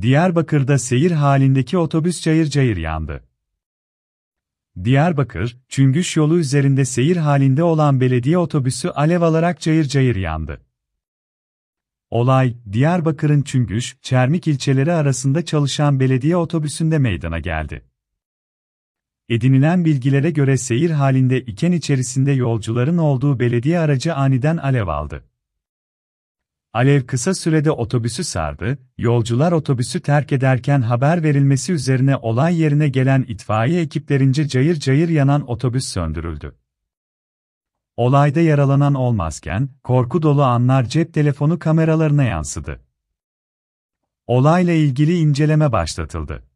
Diyarbakır'da seyir halindeki otobüs çayır çayır yandı. Diyarbakır, Çüngüş yolu üzerinde seyir halinde olan belediye otobüsü alev alarak çayır çayır yandı. Olay, Diyarbakır'ın Çüngüş, Çermik ilçeleri arasında çalışan belediye otobüsünde meydana geldi. Edinilen bilgilere göre seyir halinde iken içerisinde yolcuların olduğu belediye aracı aniden alev aldı. Alev kısa sürede otobüsü sardı, yolcular otobüsü terk ederken haber verilmesi üzerine olay yerine gelen itfaiye ekiplerince cayır cayır yanan otobüs söndürüldü. Olayda yaralanan olmazken, korku dolu anlar cep telefonu kameralarına yansıdı. Olayla ilgili inceleme başlatıldı.